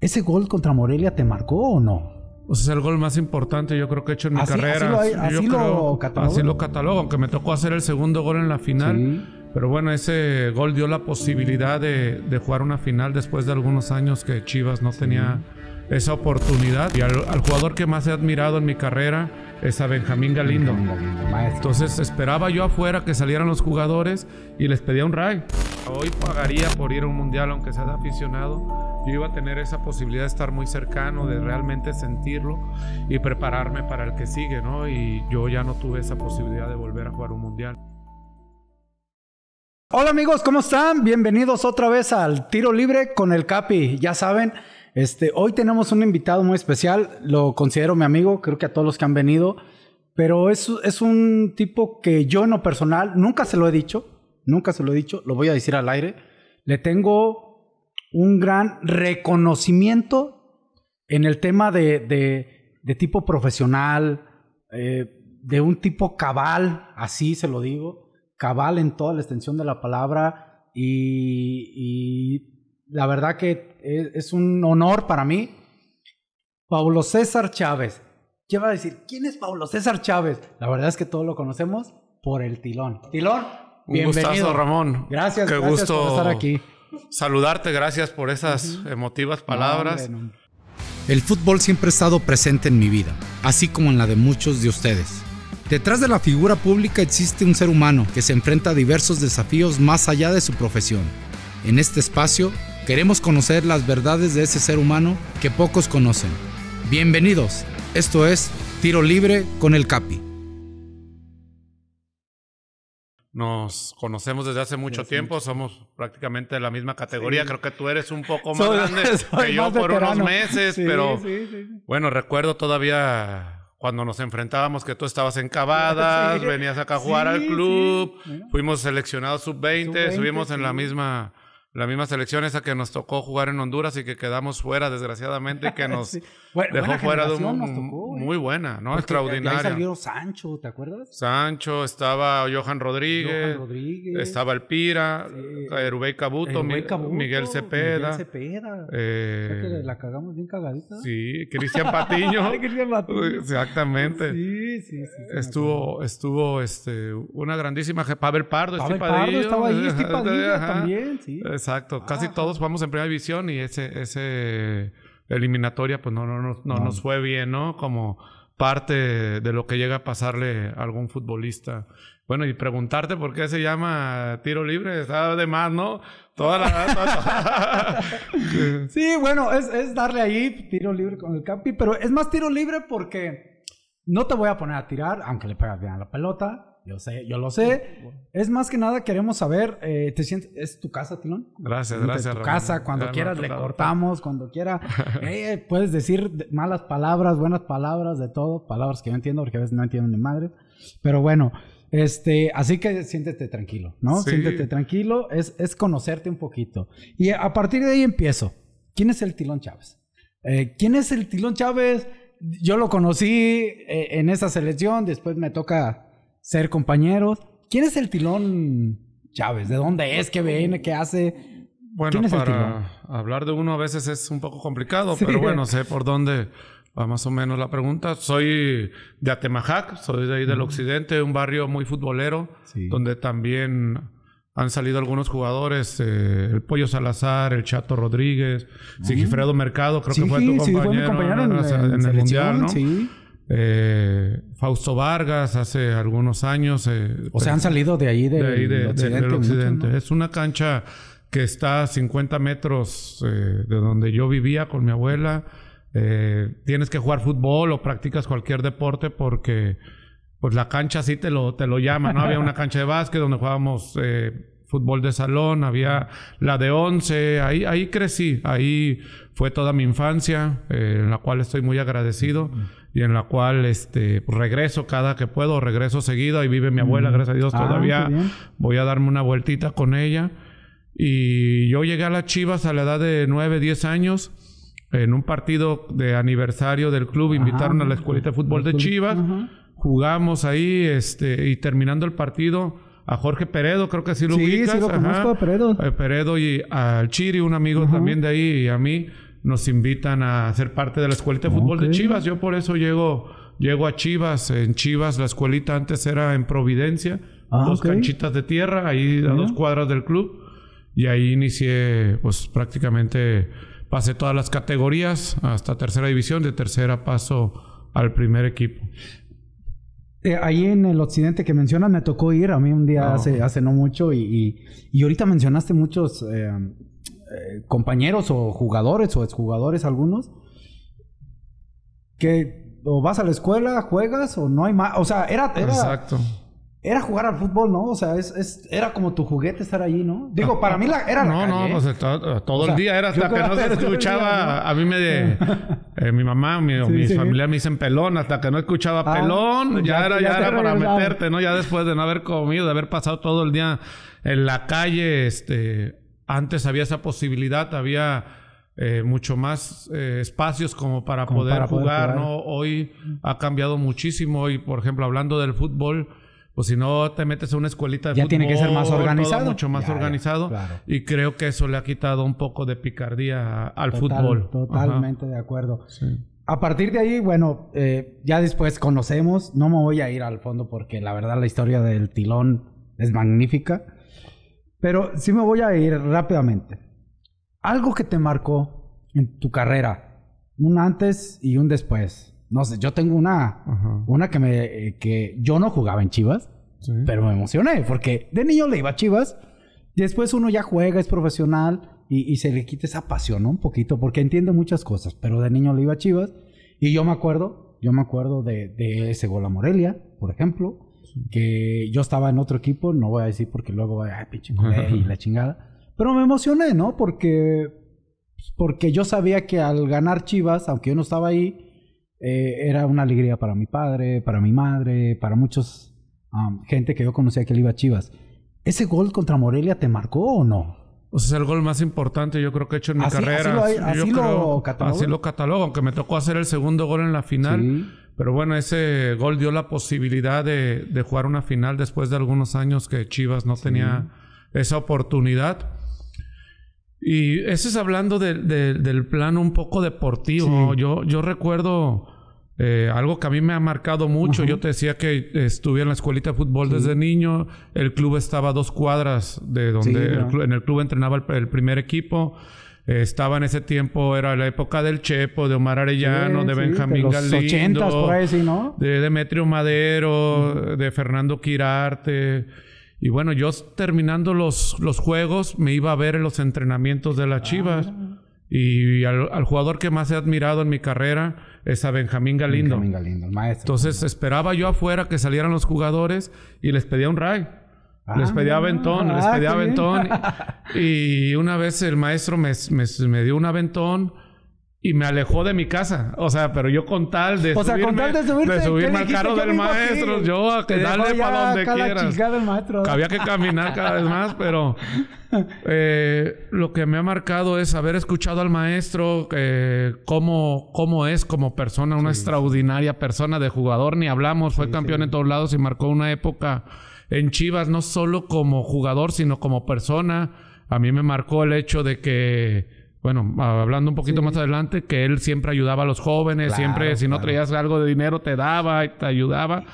¿Ese gol contra Morelia te marcó o no? Pues es el gol más importante yo creo que he hecho en mi carrera. Así lo, catalogo. Así lo aunque me tocó hacer el segundo gol en la final. Pero bueno, ese gol dio la posibilidad de, jugar una final después de algunos años que Chivas no tenía esa oportunidad. Y al, jugador que más he admirado en mi carrera es a Benjamín Galindo. Entonces esperaba yo afuera que salieran los jugadores y les pedía un ray. Hoy pagaría por ir a un mundial, aunque sea de aficionado. Yo iba a tener esa posibilidad de estar muy cercano, de realmente sentirlo y prepararme para el que sigue, ¿no? Y yo ya no tuve esa posibilidad de volver a jugar un mundial. Hola amigos, ¿cómo están? Bienvenidos otra vez al Tiro Libre con el Capi. Ya saben, este, hoy tenemos un invitado muy especial, lo considero mi amigo, creo que a todos los que han venido, pero es, un tipo que yo en lo personal nunca se lo he dicho, nunca se lo he dicho, lo voy a decir al aire, le tengo un gran reconocimiento en el tema de, tipo profesional, eh, de un tipo cabal, así se lo digo, cabal en toda la extensión de la palabra y la verdad que es, un honor para mí. Pablo César Chávez. ¿Qué va a decir? ¿Quién es Pablo César Chávez? La verdad es que todos lo conocemos por el Tilón. Tilón, bienvenido. Ramón. Gracias, Qué gusto por estar aquí. Saludarte, gracias por esas emotivas palabras. El fútbol siempre ha estado presente en mi vida, así como en la de muchos de ustedes. Detrás de la figura pública existe un ser humano que se enfrenta a diversos desafíos más allá de su profesión. En este espacio Queremos conocer las verdades de ese ser humano que pocos conocen. Bienvenidos, esto es Tiro Libre con el Capi. Nos conocemos desde hace mucho tiempo, somos prácticamente de la misma categoría. Creo que tú eres un poco más grande que yo por unos meses, pero bueno, recuerdo todavía cuando nos enfrentábamos que tú estabas en Cavadas, venías acá a jugar al club, fuimos seleccionados sub-20, subimos en la misma la misma selección esa que nos tocó jugar en Honduras y que quedamos fuera, desgraciadamente, que nos dejó fuera de un. ¿eh? muy buena, ¿no? Extraordinaria. Ahí Sancho, ¿te acuerdas? Sancho, estaba Johan Rodríguez. Estaba Alpira, Pira Erubey Cabuto, Miguel Cepeda. Eh, la cagamos bien cagadita. Sí, Cristian Patiño. Exactamente. Estuvo, estuvo este, una grandísima. Pavel Pardo, Pardo estaba ahí, Estipadillo también, sí. Eh, exacto. Ah, Casi todos vamos en primera división y ese, ese eliminatoria, pues no, no, nos fue bien, ¿no? Como parte de lo que llega a pasarle a algún futbolista. Bueno, y preguntarte por qué se llama tiro libre, está de más, ¿no? Toda la... sí, bueno, es, darle ahí tiro libre con el Capi, pero es más tiro libre porque no te voy a poner a tirar, aunque le pegas bien a la pelota. Yo sé, yo lo sé. Es más que nada, queremos saber, eh, ¿te sientes, es tu casa, Tilón? Gracias, gracias. Tu casa, cuando quieras le cortamos, cuando quieras, eh, eh, puedes decir malas palabras, buenas palabras, de todo, palabras que yo entiendo, porque a veces no entiendo ni madre. Pero bueno, este, así que siéntete tranquilo, ¿no? Siéntete tranquilo, es, es conocerte un poquito. Y a partir de ahí empiezo. ¿Quién es el Tilón Chávez? ¿Quién es el Tilón Chávez? Yo lo conocí en esa selección, después me toca ser compañeros. ¿Quién es el Tilón Chávez? ¿De dónde es? ¿Qué viene? ¿Qué hace? Bueno, para hablar de uno a veces es un poco complicado, pero bueno, sé por dónde va más o menos la pregunta. Soy de Atemajac, soy de ahí del occidente, un barrio muy futbolero, donde también han salido algunos jugadores, eh, el Pollo Salazar, el Chato Rodríguez, ah. Sigifredo Mercado, creo que fue tu compañero, sí, fue en, el Mundial, ¿no? Eh, Fausto Vargas hace algunos años. Eh, o sea, han salido de ahí, de occidente. Es una cancha que está a 50 metros eh, de donde yo vivía con mi abuela. tienes que jugar fútbol o practicas cualquier deporte porque pues la cancha sí te lo, te lo llama, ¿no? había una cancha de básquet donde jugábamos fútbol de salón, había la de once, ahí, ahí crecí, ahí fue toda mi infancia, en la cual estoy muy agradecido y en la cual este regreso cada que puedo, regreso seguido, ahí vive mi abuela, gracias a Dios ah, todavía voy a darme una vueltita con ella. Y yo llegué a las Chivas a la edad de 9, 10 años. En un partido de aniversario del club, invitaron a la escuelita de fútbol de Chivas. Jugamos ahí este, y terminando el partido, a Jorge Peredo, creo que así lo sí, ubicas. Sí, lo conozco a Peredo. Eh, Peredo y al Chiri, un amigo también de ahí, y a mí nos invitan a ser parte de la escuelita de fútbol de Chivas. Yo por eso llego, a Chivas. En Chivas la escuelita antes era en Providencia, ah, dos canchitas de tierra, ahí a dos cuadras del club. Y ahí inicié, pues prácticamente pasé todas las categorías hasta tercera división. De tercera paso al primer equipo. Eh, ahí en el occidente que mencionas, me tocó ir a mí un día ah, Hace, no mucho y, ahorita mencionaste muchos eh, eh, compañeros o jugadores o exjugadores algunos, que o vas a la escuela, juegas o no hay más. O sea, era, Exacto. Era jugar al fútbol, ¿no? O sea, es, era como tu juguete estar allí, ¿no? Digo, ah, para mí la, era la No, no, todo, el día era hasta que no se escuchaba. A mí me. Eh, mi mamá, mi, familia me dicen pelón. Hasta que no escuchaba ah, pelón, pues ya, era, para meterte, ¿no? Ya después de no haber comido, de haber pasado todo el día en la calle, este. Antes había esa posibilidad, había eh, mucho más eh, espacios como para, poder, jugar, ¿no? Hoy ha cambiado muchísimo y, por ejemplo, hablando del fútbol, pues si no te metes a una escuelita de ya tiene que ser más organizado. mucho más organizado. Y creo que eso le ha quitado un poco de picardía al fútbol. Totalmente de acuerdo. A partir de ahí, bueno, eh, ya después conocemos. No me voy a ir al fondo porque la verdad la historia del tilón es magnífica. Pero sí me voy a ir rápidamente. Algo que te marcó en tu carrera, un antes y un después. No sé, yo tengo una, una que me, eh, que yo no jugaba en Chivas, pero me emocioné porque de niño le iba a Chivas. Después uno ya juega, es profesional y, se le quita esa pasión un poquito porque entiende muchas cosas, pero de niño le iba a Chivas. Y yo me acuerdo, yo me acuerdo de, de ese gol a Morelia, por ejemplo que yo estaba en otro equipo, no voy a decir porque luego, ay, pinche y la chingada. Pero me emocioné, ¿no? Porque, pues, porque yo sabía que al ganar Chivas, aunque yo no estaba ahí, eh, era una alegría para mi padre, para mi madre, para muchos gente que yo conocía que le iba a Chivas. ¿Ese gol contra Morelia te marcó o no? O sea, es el gol más importante yo creo que he hecho en mi carrera. Así lo, así lo catalogo, aunque me tocó hacer el segundo gol en la final. Sí pero bueno, ese gol dio la posibilidad de, jugar una final después de algunos años que Chivas no tenía esa oportunidad. Y ese es hablando del plano un poco deportivo. Yo, yo recuerdo eh, algo que a mí me ha marcado mucho. Yo te decía que estuve en la escuelita de fútbol desde niño. El club estaba a dos cuadras de donde en el club entrenaba el primer equipo. Eh, estaba en ese tiempo, era la época del Chepo, de Omar Arellano, de Benjamín de los Galindo. por De Demetrio Madero, de Fernando Quirarte. Y bueno, yo terminando los, los juegos, me iba a ver en los entrenamientos de las Chivas. Ah. Y al, jugador que más he admirado en mi carrera es a Benjamín Galindo. Benjamín Galindo, el maestro. Entonces esperaba yo afuera que salieran los jugadores y les pedía un ray les ah, pedía aventón, ah, les pedía aventón. Y, una vez el maestro me, me, dio un aventón y me alejó de mi casa. O sea, pero yo con tal de o sea, con tal de, subirme al carro del maestro, yo a que darle para donde quiera. Había que caminar cada vez más, pero eh, lo que me ha marcado es haber escuchado al maestro eh, cómo, cómo, es como persona, una extraordinaria persona de jugador, ni hablamos, fue campeón en todos lados y marcó una época en Chivas, no solo como jugador, sino como persona. A mí me marcó el hecho de que, bueno, hablando un poquito más adelante, que él siempre ayudaba a los jóvenes, siempre si no traías algo de dinero te daba y te ayudaba.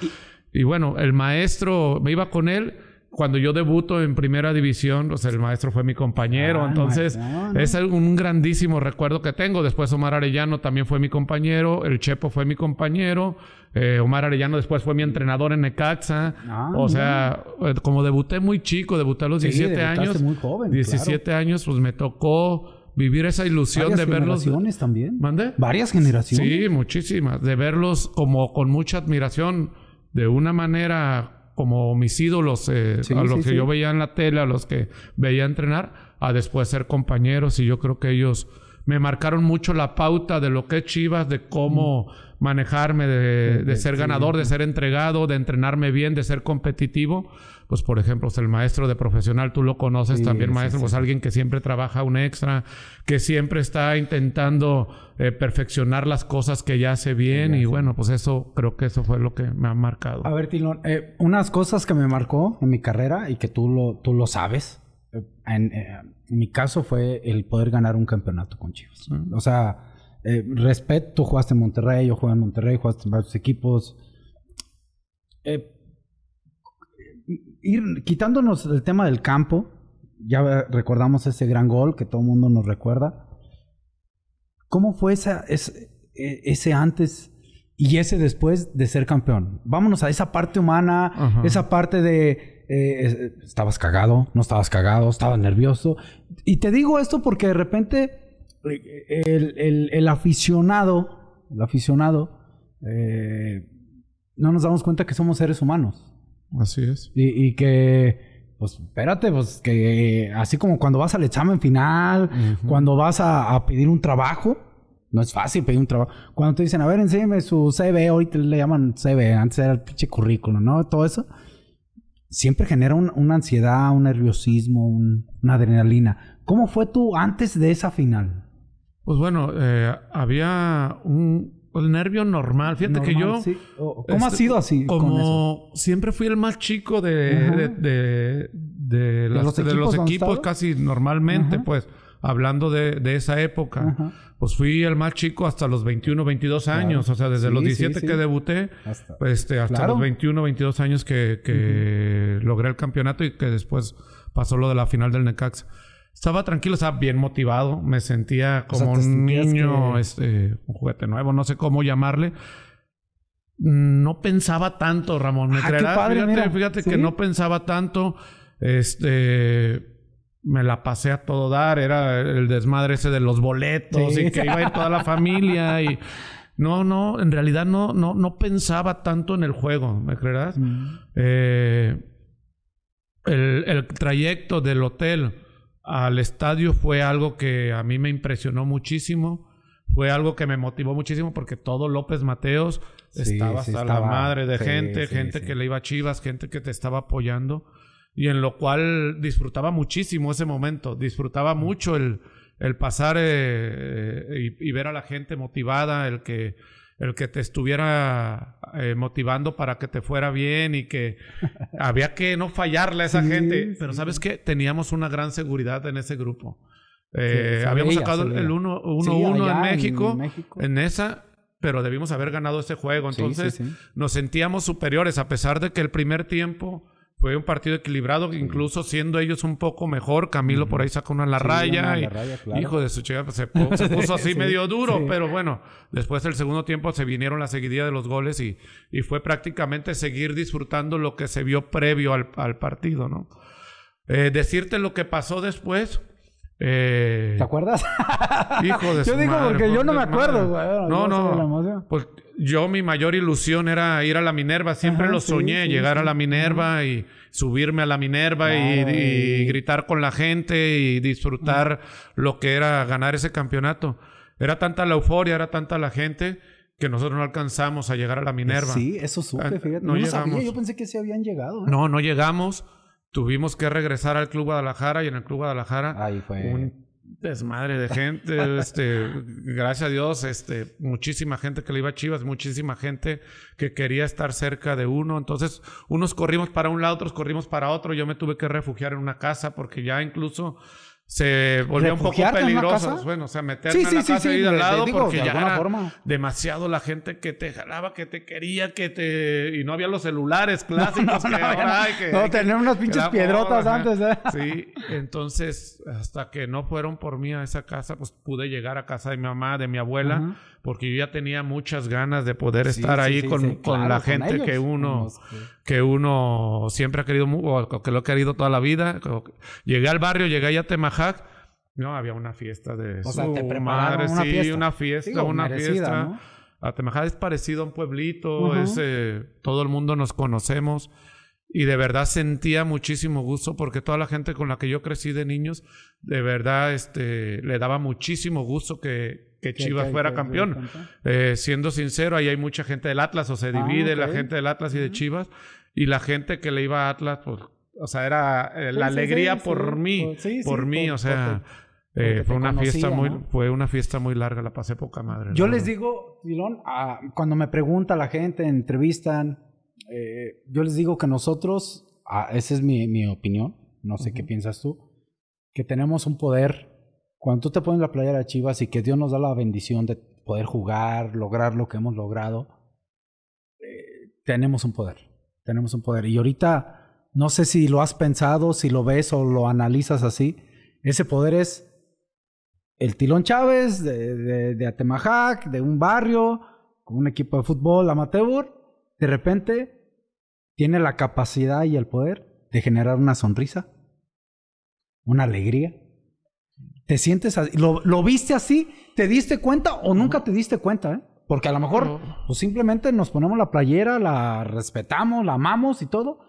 Y, bueno, el maestro, me iba con él cuando yo debuto en primera división, sea el maestro fue mi compañero. Ah, entonces, es un grandísimo recuerdo que tengo. Después Omar Arellano también fue mi compañero, el Chepo fue mi compañero. Eh, Omar Arellano después fue mi entrenador en Necaxa. Ah, o sea, eh, como debuté muy chico, debuté a los 17 años. Muy joven, 17 años, pues me tocó vivir esa ilusión de verlos. generaciones también. ¿Mande? Varias generaciones. Sí, muchísimas. De verlos como con mucha admiración, de una manera como mis ídolos, eh, a los que yo veía en la tele, a los que veía entrenar, a después ser compañeros. Y yo creo que ellos me marcaron mucho la pauta de lo que es Chivas, de cómo. Mm manejarme, de, ser ganador, de ser entregado, de entrenarme bien, de ser competitivo. Pues, por ejemplo, pues, el maestro de profesional, tú lo conoces también, maestro, pues alguien que siempre trabaja un extra, que siempre está intentando eh, perfeccionar las cosas que ya hace bien y bueno, pues eso creo que eso fue lo que me ha marcado. A ver, Tilón, eh, unas cosas que me marcó en mi carrera y que tú lo, tú lo sabes, eh, en, en, mi caso fue el poder ganar un campeonato con Chivas. O sea, eh, respeto, tú jugaste en Monterrey, yo jugué en Monterrey, jugaste en varios equipos. Eh, ir quitándonos el tema del campo, ya recordamos ese gran gol que todo el mundo nos recuerda. ¿Cómo fue esa, e, ese, antes y ese después de ser campeón? Vámonos a esa parte humana, esa parte de eh, estabas cagado, no estabas cagado, estabas nervioso. Y te digo esto porque de repente el, aficionado, el aficionado, eh, no nos damos cuenta que somos seres humanos. Así es. Y, que pues espérate, pues que así como cuando vas al examen final, cuando vas a, pedir un trabajo, no es fácil pedir un trabajo. Cuando te dicen, a ver, enséñame su CV, ahorita le llaman CV, antes era el pinche currículo... ¿no? Todo eso. Siempre genera una ansiedad, un nerviosismo, una adrenalina. ¿Cómo fue tú antes de esa final? Pues bueno, eh, había un pues, nervio normal. Fíjate que yo. Sí. ¿Cómo ha este, sido así? Como siempre fui el más chico de, de, de, los, equipos, casi normalmente, pues. Hablando de, esa época, pues fui el más chico hasta los 21, 22 años. O sea, desde los 17 que debuté, hasta, este, hasta los 21, 22 años que, que logré el campeonato y que después pasó lo de la final del Necaxa estaba tranquilo, estaba bien motivado, me sentía como un niño, este, un juguete nuevo, no sé cómo llamarle. No pensaba tanto, Ramón, me ah, creerás? fíjate, que no pensaba tanto, este me la pasé a todo dar, era el desmadre ese de los boletos y que iba a ir toda la familia y no, no, en realidad no, no, no pensaba tanto en el juego, ¿me creerás? Mm. Eh, el, trayecto del hotel al estadio fue algo que a mí me impresionó muchísimo. Fue algo que me motivó muchísimo porque todo López Mateos estaba a la madre de gente, gente que le iba a Chivas, gente que te estaba apoyando y en lo cual disfrutaba muchísimo ese momento, disfrutaba mm. mucho el, el pasar eh, y, ver a la gente motivada, el que el que te estuviera eh, motivando para que te fuera bien y que había que no fallarle a esa gente. Pero sabes que teníamos una gran seguridad en ese grupo. Eh, habíamos sacado el 1-1 en México, en esa, pero debimos haber ganado ese juego. Entonces nos sentíamos superiores, a pesar de que el primer tiempo fue un partido equilibrado, incluso siendo ellos un poco mejor. Camilo por ahí sacó una la raya. Hijo de su chica, pues, se, puso, así medio duro, pero bueno, después del segundo tiempo se vinieron la seguidilla de los goles y, fue prácticamente seguir disfrutando lo que se vio previo al, partido, ¿no? Eh, decirte lo que pasó después. Eh, ¿Te acuerdas? Hijo de Yo digo porque yo no me acuerdo, güey. No, no. no yo mi mayor ilusión era ir a la Minerva. Siempre lo soñé, llegar a la Minerva y subirme a la Minerva y, gritar con la gente y disfrutar lo que era ganar ese campeonato. Era tanta la euforia, era tanta la gente que nosotros no alcanzamos a llegar a la Minerva. Sí, eso supe, ah, No, llegamos. yo pensé que sí habían llegado. ¿eh? No, no llegamos. Tuvimos que regresar al Club Guadalajara y en el Club Guadalajara Ahí fue desmadre de gente, este, gracias a Dios, este, muchísima gente que le iba a Chivas, muchísima gente que quería estar cerca de uno, entonces unos corrimos para un lado, otros corrimos para otro, yo me tuve que refugiar en una casa porque ya incluso se volvió un poco peligroso. Pues, bueno, o sea, meterme en la casa de al lado porque ya era demasiado la gente que te jalaba, que te quería, que te... Y no había los celulares clásicos no, que ahora hay que... No, tener unas pinches piedrotas antes, ¿eh? Sí, entonces, hasta que no fueron por mí a esa casa, pues pude llegar a casa de mi mamá, de mi abuela porque yo ya tenía muchas ganas de poder estar ahí con, la gente que uno que uno siempre ha querido o que lo ha querido toda la vida. Llegué al barrio, llegué a Temajac, no había una fiesta de su madre, una sí, fiesta. una fiesta, una fiesta. A Temajac es parecido a un pueblito, eh, todo el mundo nos conocemos. Y de verdad sentía muchísimo gusto porque toda la gente con la que yo crecí de niños, de verdad este, le daba muchísimo gusto que, que Chivas fuera campeón. Eh, siendo sincero, ahí hay mucha gente del Atlas, o se ah, divide la gente del Atlas y de Chivas, y la gente que le iba a Atlas, pues, o sea, era la alegría por mí, por mí, o sea, eh, fue una fiesta muy, fue una fiesta muy larga, la pasé poca madre. Yo les digo, Tilón, ah, cuando me pregunta la gente, entrevistan, eh, yo les digo que nosotros, ah, esa es mi, opinión, no sé qué piensas tú, que tenemos un poder cuando tú te pones la playera de Chivas y que Dios nos da la bendición de poder jugar, lograr lo que hemos logrado, eh, tenemos un poder. Tenemos un poder. Y ahorita, no sé si lo has pensado, si lo ves o lo analizas así, ese poder es el Tilón Chávez de, de Atemajac, de un barrio, con un equipo de fútbol amateur, de repente tiene la capacidad y el poder de generar una sonrisa, una alegría te sientes así. ¿Lo, viste así? ¿Te diste cuenta o nunca te diste cuenta? Eh? Porque a lo mejor pues, simplemente nos ponemos la playera, la respetamos, la amamos y todo,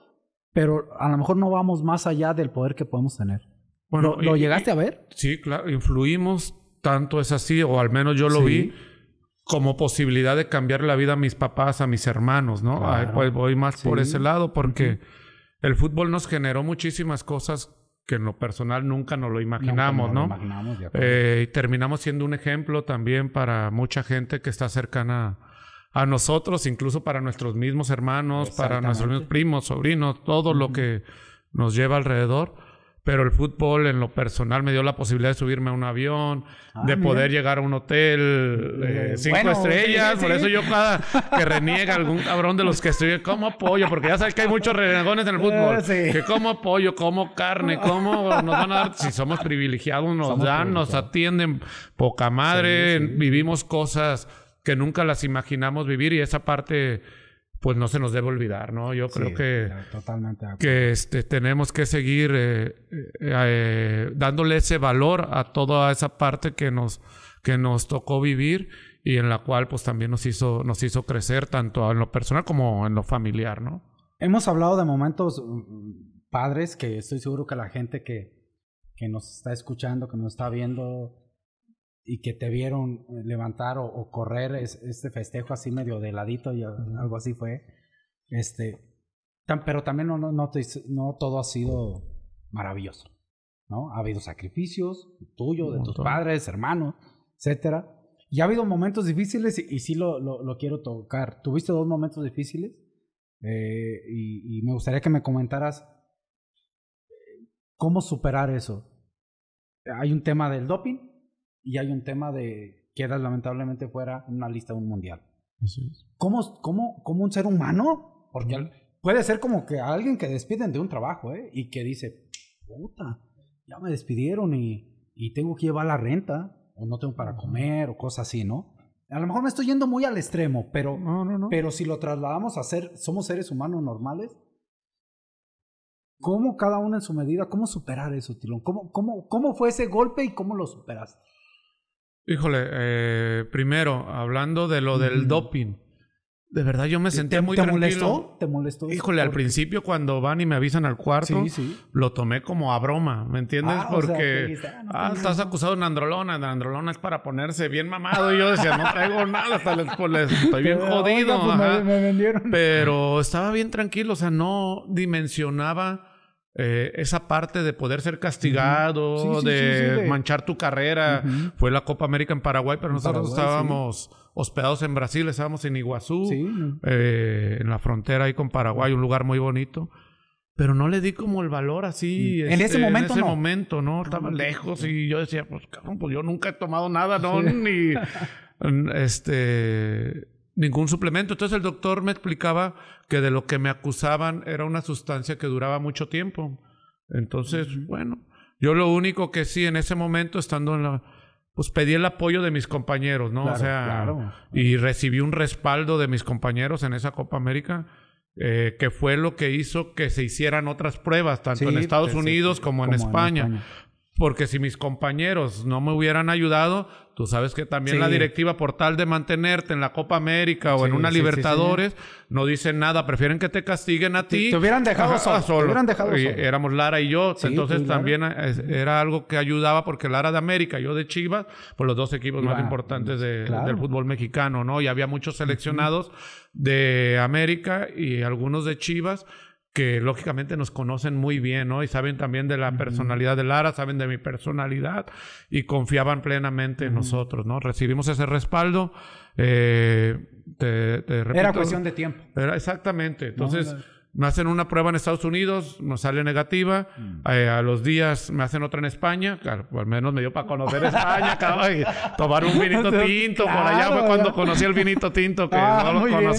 pero a lo mejor no vamos más allá del poder que podemos tener. Bueno, ¿Lo, llegaste a ver? Sí, claro, influimos, tanto es así, o al menos yo lo vi, como posibilidad de cambiar la vida a mis papás, a mis hermanos, ¿no? Pues, voy más por ese lado porque... El fútbol nos generó muchísimas cosas que en lo personal nunca nos lo imaginamos, ¿no? Eh, y terminamos siendo un ejemplo también para mucha gente que está cercana a nosotros, incluso para nuestros mismos hermanos, para nuestros mismos primos, sobrinos, todo lo que nos lleva alrededor pero el fútbol en lo personal me dio la posibilidad de subirme a un avión, ah, de poder llegar a un hotel eh, eh, cinco estrellas. Por eso yo cada que reniega algún cabrón de los que estoy, como apoyo, porque ya sabes que hay muchos renegones en el eh, fútbol. Que como apoyo, como carne, como nos van a dar, si somos privilegiados, nos dan, nos atienden, poca madre, vivimos cosas que nunca las imaginamos vivir y esa parte pues no se nos debe olvidar, ¿no? Yo creo que, que este, tenemos que seguir eh, eh, eh, dándole ese valor a toda esa parte que nos, que nos tocó vivir y en la cual pues también nos hizo, nos hizo crecer tanto en lo personal como en lo familiar, ¿no? Hemos hablado de momentos uh, uh, padres que estoy seguro que la gente que, que nos está escuchando, que nos está viendo, y que te vieron eh, levantar o, correr este festejo así medio de ladito y algo así fue. Este, tan, pero también no, no, no, todo ha sido maravilloso, ¿no? Ha habido sacrificios Tuyo, de tus padres, hermanos, etcétera. Y ha habido momentos difíciles y, sí lo, lo, quiero tocar. Tuviste dos momentos difíciles eh, y me gustaría que me comentaras eh, cómo superar eso. Hay un tema del doping, y hay un tema de quedas lamentablemente fuera una lista de un mundial. ¿Cómo, cómo, cómo un ser humano? Porque puede ser como que alguien que despiden de un trabajo ¿eh? y que dice, puta, ya me despidieron y, tengo que llevar la renta o no tengo para comer o cosas así, ¿no? A lo mejor me estoy yendo muy al extremo, pero, pero si lo trasladamos a ser, somos seres humanos normales, ¿cómo cada uno en su medida, cómo superar eso, Tilón? ¿Cómo, cómo, cómo fue ese golpe y cómo lo superaste? Híjole, eh, primero, hablando de lo del doping. De verdad, yo me sentía muy te Molestó? ¿Te molestó? Híjole, al principio cuando van y me avisan al cuarto, lo tomé como a broma, ¿me entiendes? Ah, Porque ah, ah, estás acusado de androlona, de androlona es para ponerse bien mamado. Y yo decía, no traigo nada, pues, estoy bien jodido. Pues, Pero estaba bien tranquilo, o sea, no dimensionaba eh, esa parte de poder ser castigado, de, manchar tu carrera. Fue la Copa América en Paraguay, pero nosotros estábamos hospedados en Brasil, estábamos en Iguazú, eh, en la frontera ahí con Paraguay, un lugar muy bonito. Pero no le di como el valor así. en ese momento. Este, en ese momento, ¿no? Estaba lejos y yo decía, pues cabrón, pues yo nunca he tomado nada, ¿no? Ni. este ningún suplemento. Entonces el doctor me explicaba que de lo que me acusaban era una sustancia que duraba mucho tiempo. Entonces, bueno, yo lo único que sí en ese momento estando en la pues pedí el apoyo de mis compañeros, ¿no? o sea, y recibí un respaldo de mis compañeros en esa Copa América. Eh, que fue lo que hizo que se hicieran otras pruebas, tanto en Estados Unidos como, en, España. Porque si mis compañeros no me hubieran ayudado, tú sabes que también la directiva, por tal de mantenerte en la Copa América o en una Libertadores, no dicen nada, prefieren que te castiguen a ti. Te hubieran dejado solo. hubieran dejado y, Éramos Lara y yo, entonces también era algo que ayudaba porque Lara de América, yo de Chivas, por pues los dos equipos más importantes del fútbol mexicano, ¿no? Y había muchos seleccionados de América y algunos de Chivas que lógicamente nos conocen muy bien, ¿no? Y saben también de la personalidad de Lara, saben de mi personalidad y confiaban plenamente en nosotros, ¿no? Recibimos ese respaldo. Eh, era cuestión de tiempo. Era exactamente. Entonces... me hacen una prueba en Estados Unidos, nos sale negativa, mm. eh, a los días me hacen otra en España, claro, pues, al menos me dio para conocer España, tomar un vinito tinto, por allá fue cuando conocí el vinito tinto, que ah, no lo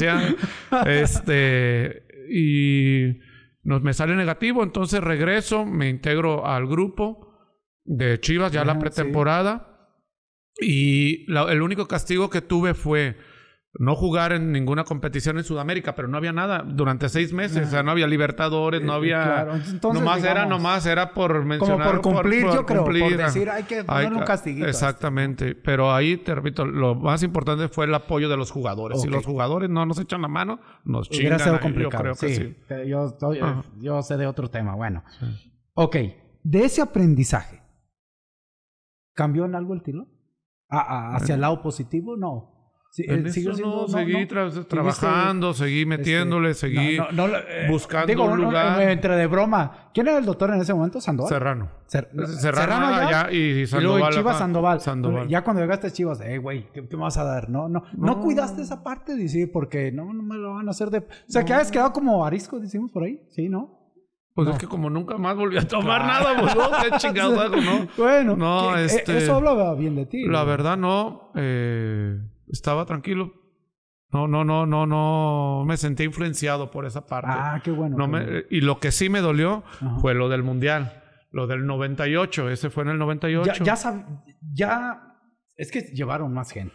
este, y nos, me sale negativo, entonces regreso, me integro al grupo de Chivas, ya la pretemporada. Y el único castigo que tuve fue no jugar en ninguna competición en Sudamérica, pero no había nada durante seis meses, o sea, no había Libertadores, no eh, eh, había, nomás era nomás era por mencionar, como por cumplir, yo creo, por decir hay que poner un castiguito. Este Exactamente, pero ahí te repito, lo más importante fue el apoyo de los jugadores. Si los jugadores no nos echan la mano, nos chingan. complicado. Yo creo que sí. Eh, yo, sé de otro tema. Bueno, ok, de ese aprendizaje, ¿cambió en algo el tiro? ¿Hacia el lado positivo? No. Eh, no, seguí trabajando, seguí este, metiéndole, seguí eh, buscando un lugar. Eh, entre de broma. ¿Quién era el doctor en ese momento? Sandoval. Serrano. Serrano, Serrano ah, ya, y, Sandoval. Chivas, Sandoval. Ya cuando llegaste Chivas, eh, güey, ¿qué, vas a dar? No, no, no, cuidaste esa parte, dice, porque no, me lo van a hacer de... O sea, que habías quedado como arisco, decimos por ahí. Sí, ¿no? Pues es que como nunca más volví a tomar nada, boludo, qué ¿no? Bueno, no, este, eso habla bien de ti. La verdad, no. Eh, estaba tranquilo. No, no, no, no, no me sentí influenciado por esa parte. Ah, qué bueno. y lo que sí me dolió fue lo del mundial, lo del 98, ese fue en el 98. Ya, ya, ya es que llevaron más gente.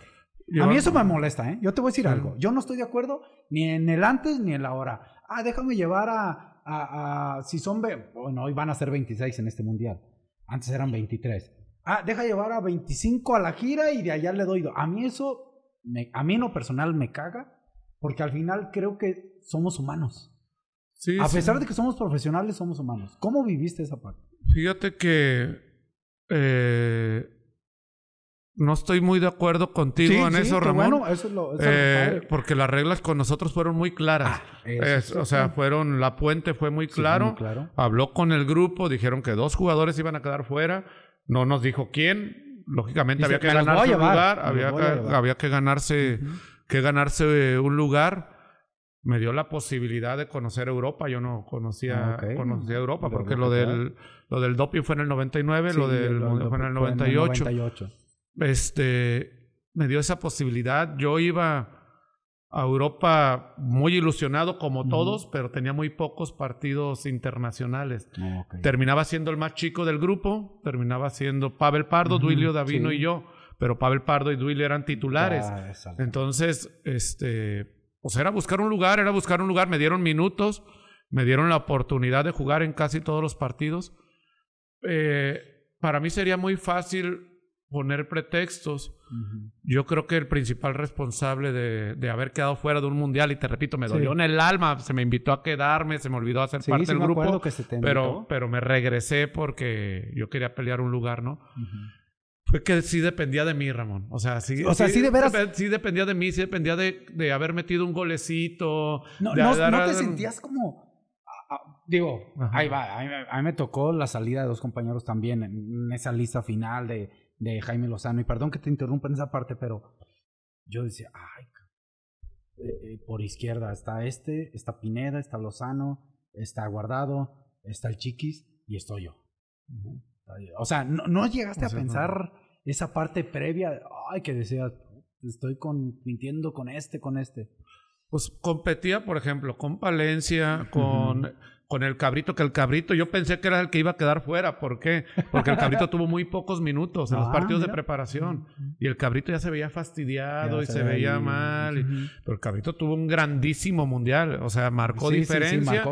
A mí eso me molesta, ¿eh? Yo te voy a decir mm. algo. Yo no estoy de acuerdo ni en el antes ni en la hora. Ah, déjame llevar a, a, a si son, bueno, hoy van a ser 26 en este mundial. Antes eran 23. Ah, deja llevar a 25 a la gira y de allá le doy. A mí eso a mí en lo personal me caga, porque al final creo que somos humanos. a pesar de que somos profesionales, somos humanos. ¿Cómo viviste esa parte? Fíjate que eh, no estoy muy de acuerdo contigo en eso, Ramón. Eh, porque las reglas con nosotros fueron muy claras. Ah, o sea, fueron, la puente fue muy muy claro. Habló con el grupo, dijeron que dos jugadores iban a quedar fuera. No nos dijo quién, lógicamente había que, ganarse un lugar, había que, había que, ganarse, que ganarse un lugar. Me dio la posibilidad de conocer Europa. Yo no conocía, ah, conocía Europa, porque lo del, lo del doping fue en el 99, lo del mundo fue en el 98. Este, me dio esa posibilidad. Yo iba a Europa muy ilusionado como todos, pero tenía muy pocos partidos internacionales. Ah, terminaba siendo el más chico del grupo, terminaba siendo Pavel Pardo, Duilio Davino y yo, pero Pavel Pardo y Duilio eran titulares. Entonces, este, pues era buscar un lugar, era buscar un lugar, me dieron minutos, me dieron la oportunidad de jugar en casi todos los partidos. Eh, para mí sería muy fácil poner pretextos. Yo creo que el principal responsable de, haber quedado fuera de un mundial, y te repito, me dolió en el alma, se me invitó a quedarme, se me olvidó hacer parte del grupo, pero, pero me regresé porque yo quería pelear un lugar, ¿no? Fue que sí dependía de mí, Ramón. O sea, sí, o sea, sí, de veras. Sí dependía de mí, sí dependía de, haber metido un golecito. No, no, no te sentías como digo, ahí va, ahí a mí, me tocó la salida de dos compañeros también en esa lista final de de Jaime Lozano. Y perdón que te interrumpa en esa parte, pero yo decía, ay, eh, eh, por izquierda está este, está Pineda, está Lozano, está Guardado, está el Chiquis y estoy yo. O sea, no, no llegaste a pensar esa parte previa, ay, que decía estoy mintiendo con este, con este pues competía, por ejemplo, con Palencia, con, con el cabrito, que el cabrito yo pensé que era el que iba a quedar fuera. ¿Por qué? Porque el cabrito tuvo muy pocos minutos en los ah, partidos de preparación. Y el cabrito ya se veía fastidiado y se, veía, mal. pero el cabrito tuvo un grandísimo mundial. O sea, marcó diferencia.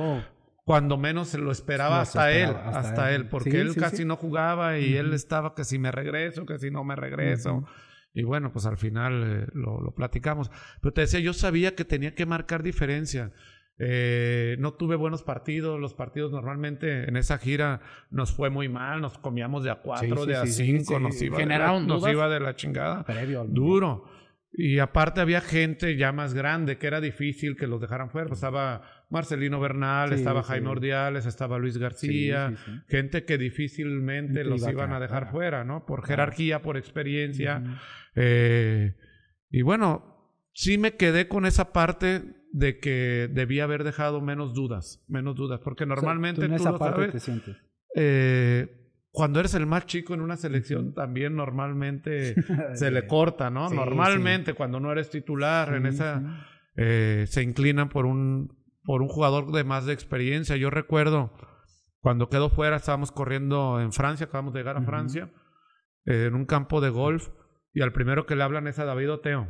Cuando menos se lo esperaba hasta él, hasta, él porque él casi no jugaba y él estaba que si me regreso, que si no me regreso. Y bueno, pues al final eh, lo, platicamos. Pero te decía, yo sabía que tenía que marcar diferencia. Eh, no tuve buenos partidos. Los partidos normalmente en esa gira nos fue muy mal. Nos comíamos de a cuatro, de a cinco. nos, iba de la, nos de la chingada. Previo Duro. Y aparte había gente ya más grande que era difícil que los dejaran fuera. Pues estaba Marcelino Bernal, estaba Jaime Ordiales, estaba Luis García, gente que difícilmente los iban a dejar fuera, ¿no? Por jerarquía, por experiencia. Eh, y bueno, sí me quedé con esa parte de que debía haber dejado menos dudas, menos dudas, porque normalmente tú, esa parte Eh, cuando eres el más chico en una selección también normalmente se le corta, ¿no? normalmente cuando no eres titular en esa eh, se inclinan por un por un jugador de más de experiencia. Yo recuerdo cuando quedó fuera estábamos corriendo en Francia, acabamos de llegar a Francia eh, en un campo de golf y al primero que le hablan es a David Oteo.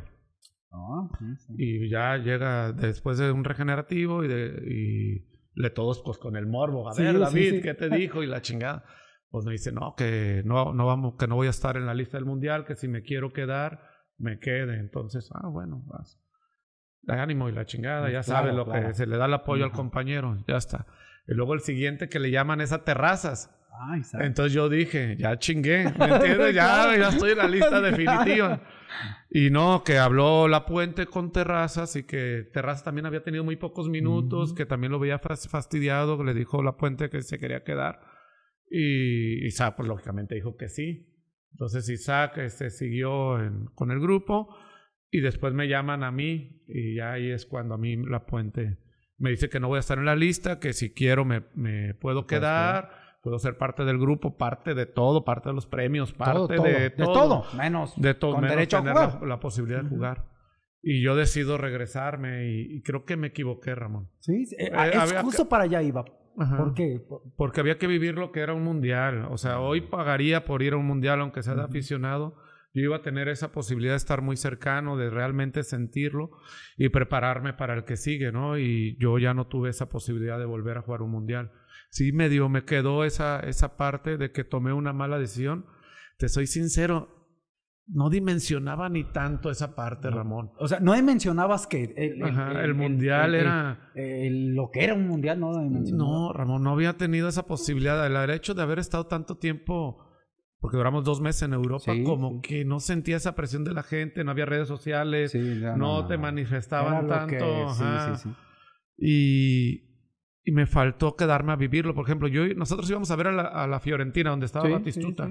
Ah, y ya llega después de un regenerativo y, de, y le todos pues con el morbo. A ver, David, ¿qué te dijo? Y la chingada pues me dice, no, que no, no, vamos, que no voy a estar en la lista del mundial, que si me quiero quedar, me quede. Entonces, ah, bueno, vas. ánimo y la chingada, pues ya sabes sabe lo que se le da el apoyo al compañero, ya está. Y luego el siguiente que le llaman es a terrazas. Ah, Entonces yo dije, ya chingué, ya, ya estoy en la lista definitiva. Y no, que habló La Puente con Terrazas y que Terrazas también había tenido muy pocos minutos, que también lo veía fastidiado, que le dijo La Puente que se quería quedar. Y Isaac, pues lógicamente dijo que sí. Entonces Isaac este, siguió con el grupo y después me llaman a mí y ahí es cuando a mí la puente me dice que no voy a estar en la lista, que si quiero me, puedo quedar. puedo ser parte del grupo, parte de todo, parte de los premios, parte De, todo, de todo, menos de todo, con derecho a jugar. La, posibilidad de jugar. Y yo decido regresarme y, creo que me equivoqué, Ramón. Sí, eh, eh, es justo para allá iba. ¿Por qué? Porque había que vivir lo que era un mundial. O sea, hoy pagaría por ir a un mundial, aunque sea de aficionado. Yo iba a tener esa posibilidad de estar muy cercano, de realmente sentirlo y prepararme para el que sigue, ¿no? Y yo ya no tuve esa posibilidad de volver a jugar un mundial. Sí, medio me quedó esa, esa parte de que tomé una mala decisión. Te soy sincero, no dimensionaba ni tanto esa parte, Ramón. O sea, no dimensionabas que el, el, mundial era... lo que era un mundial no No, Ramón, no había tenido esa posibilidad. El hecho de haber estado tanto tiempo, porque duramos dos meses en Europa, como que no sentía esa presión de la gente, no había redes sociales, no, te manifestaban tanto. Y, y, me faltó quedarme a vivirlo. Por ejemplo, yo nosotros íbamos a ver a la, a la Fiorentina, donde estaba Batistuta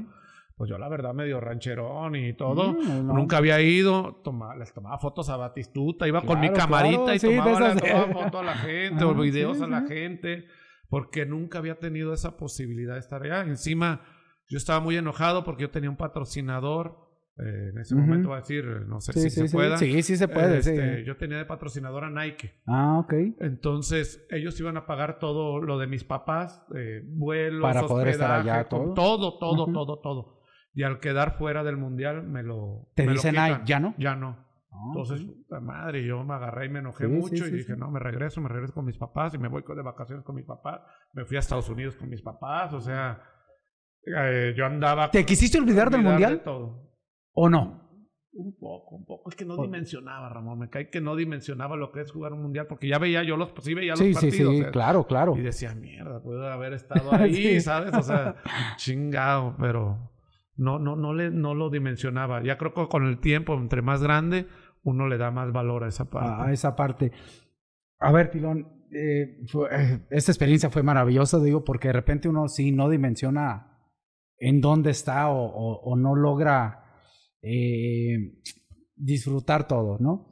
pues yo la verdad medio rancherón y todo, nunca había ido, les tomaba fotos a Batistuta, iba con mi camarita y tomaba, fotos a la gente o ah, videos a la gente, porque nunca había tenido esa posibilidad de estar allá. Encima, yo estaba muy enojado porque yo tenía un patrocinador. Eh, en ese momento va a decir, eh, no sé si se pueda. Sí, sí se puede. Este, yo tenía de patrocinador a Nike. Ah, ok. Entonces, ellos iban a pagar todo lo de mis papás, eh, vuelos, Para poder estar allá, todo, todo, todo, todo. todo. Y al quedar fuera del mundial me lo. Te dicen, ya no. Ya no. Ah, Entonces, puta madre, yo me agarré y me enojé mucho y dije, no, me regreso, me regreso con mis papás y me voy de vacaciones con mis papás. Me fui a Estados Unidos con mis papás, o sea, eh, yo andaba. ¿Te quisiste olvidar, del mundial? ¿O no? Un poco, un poco. Es que no dimensionaba, Ramón. Me cae que no dimensionaba lo que es jugar un mundial, porque ya veía yo los, pues, sí veía partidos. Sí, claro, claro. Y decía, mierda, puedo haber estado ahí, ¿sabes? O sea, chingado, pero no, no, no, le, no lo dimensionaba. Ya creo que con el tiempo, entre más grande, uno le da más valor a esa parte. A esa parte. A ver, Tilón, eh, eh, esta experiencia fue maravillosa, digo, porque de repente uno sí no dimensiona en dónde está o, no logra eh, disfrutar todo, ¿no?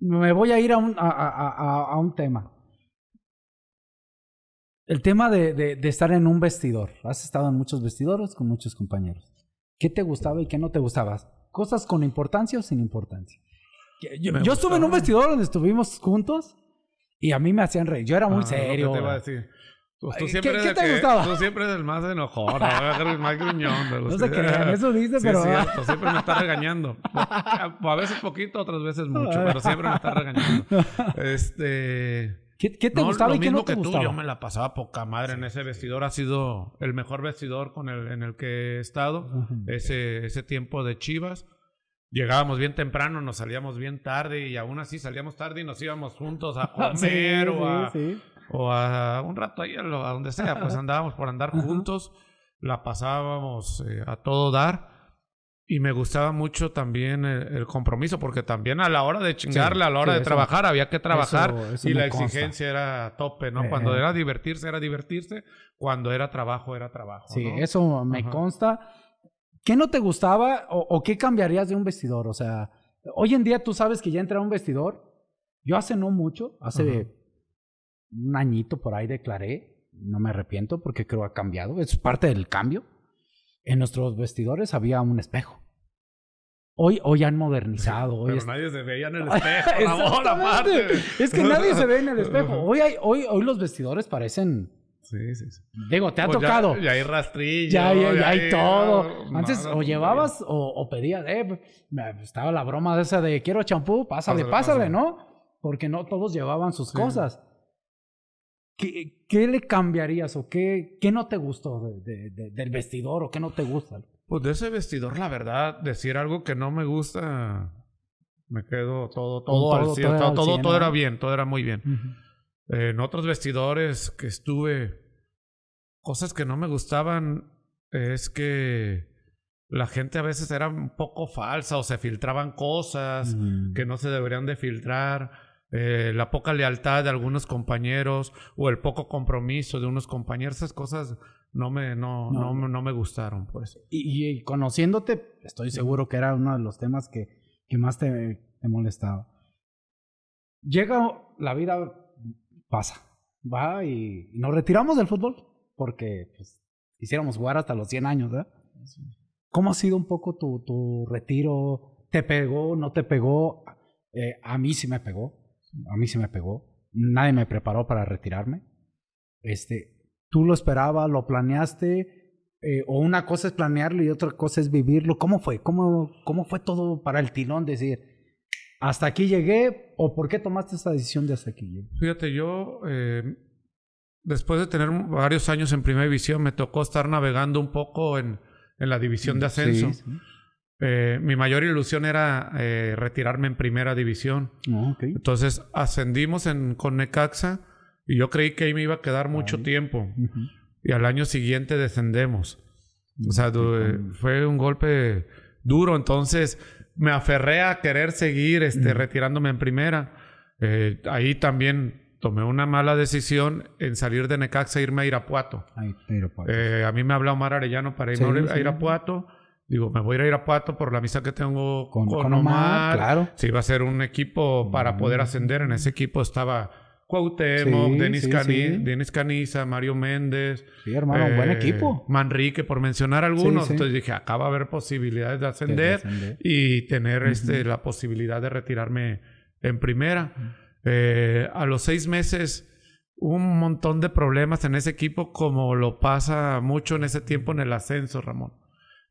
Me voy a ir a un, a, a un tema. El tema de, estar en un vestidor. Has estado en muchos vestidores con muchos compañeros. ¿Qué te gustaba y qué no te gustaba? ¿Cosas con importancia o sin importancia? Yo, estuve en un vestidor donde estuvimos juntos y a mí me hacían reír. Yo era muy ah, serio. Te iba a decir. tú ¿Qué, te gustaba? Tú siempre eres el más enojón, el más gruñón. no sé qué, eso dices, pero... Es cierto, siempre me está regañando. A veces poquito, otras veces mucho, pero siempre me está regañando. Este... ¿Qué, te gustaba y qué que gustaba? yo me la pasaba poca madre en ese vestidor. Ha sido el mejor vestidor con el, en el que he estado. ese, ese tiempo de Chivas. Llegábamos bien temprano, nos salíamos bien tarde y aún así salíamos tarde y nos íbamos juntos a comer o, a, un rato ahí, a donde sea. Pues andábamos por andar juntos. La pasábamos eh, a todo dar. Y me gustaba mucho también el, compromiso, porque también a la hora de chingarle, a la hora de trabajar, había que trabajar y la exigencia era tope, ¿no? Eh, cuando eh. era divertirse, era divertirse, cuando era trabajo, era trabajo. Sí, eso me consta. ¿Qué no te gustaba o, qué cambiarías de un vestidor? O sea, hoy en día tú sabes que ya entré a un vestidor. Yo hace no mucho, hace un añito por ahí declaré, no me arrepiento porque creo ha cambiado, es parte del cambio en nuestros vestidores había un espejo. Hoy, hoy han modernizado. Pero nadie se veía en el espejo, amor, Es que nadie se ve en el espejo. Hoy, hoy, hoy los vestidores parecen Sí, sí, sí. Digo, te ha pues tocado. Ya, hay rastrillo. Ya, hay, todo. Antes o llevabas o, pedías, eh, estaba la broma de esa de quiero champú, pásale, pásale, ¿no? Porque no todos llevaban sus cosas. ¿Qué, le cambiarías o qué, qué no te gustó de, del vestidor o qué no te gusta? Pues de ese vestidor, la verdad, decir algo que no me gusta, me quedo todo, todo, todo, todo, todo, era bien, todo era muy bien. en otros vestidores que estuve, cosas que no me gustaban es que la gente a veces era un poco falsa o se filtraban cosas mm. que no se deberían de filtrar eh, la poca lealtad de algunos compañeros o el poco compromiso de unos compañeros, esas cosas no me, no, me gustaron, pues. Y, conociéndote, estoy seguro que era uno de los temas que, que más te, te molestaba. Llega la vida, pasa, va y, nos retiramos del fútbol porque pues, quisiéramos jugar hasta los 100 años, ¿verdad? ¿Cómo ha sido un poco tu, tu retiro? ¿Te pegó? ¿No te pegó? Eh, a mí sí me pegó a mí se me pegó, nadie me preparó para retirarme. Este, tú lo esperabas, lo planeaste, eh, o una cosa es planearlo y otra cosa es vivirlo. ¿Cómo fue? ¿Cómo, cómo fue todo para el tilón? Decir, ¿hasta aquí llegué? ¿O por qué tomaste esta decisión de hasta aquí Fíjate, yo, em, después de tener varios años en Primera División, me tocó estar navegando un poco en, en la división de mm, ascenso. Eh, mi mayor ilusión era eh, retirarme en primera división. Ah, Entonces ascendimos con Necaxa y yo creí que ahí me iba a quedar mucho tiempo. Y al año siguiente descendemos. O sea, eh, fue un golpe duro. Entonces me aferré a querer seguir este, retirándome en primera. ahí también tomé una mala decisión en salir de Necaxa e irme a Irapuato. a mí me habló Omar Arellano para irme a Irapuato. Digo, me voy a ir a Pato por la misa que tengo con, Omar, Claro. Sí, iba a ser un equipo para poder mm. ascender. En ese equipo estaba Cuauhtémoc, Denis, Caniza, Mario Méndez. Sí, hermano, buen eh, equipo. Manrique, por mencionar algunos. Entonces dije, acaba va a haber posibilidades de ascender, y tener este, la posibilidad de retirarme en primera. Eh, a los seis meses un montón de problemas en ese equipo como lo pasa mucho en ese tiempo en el ascenso, Ramón.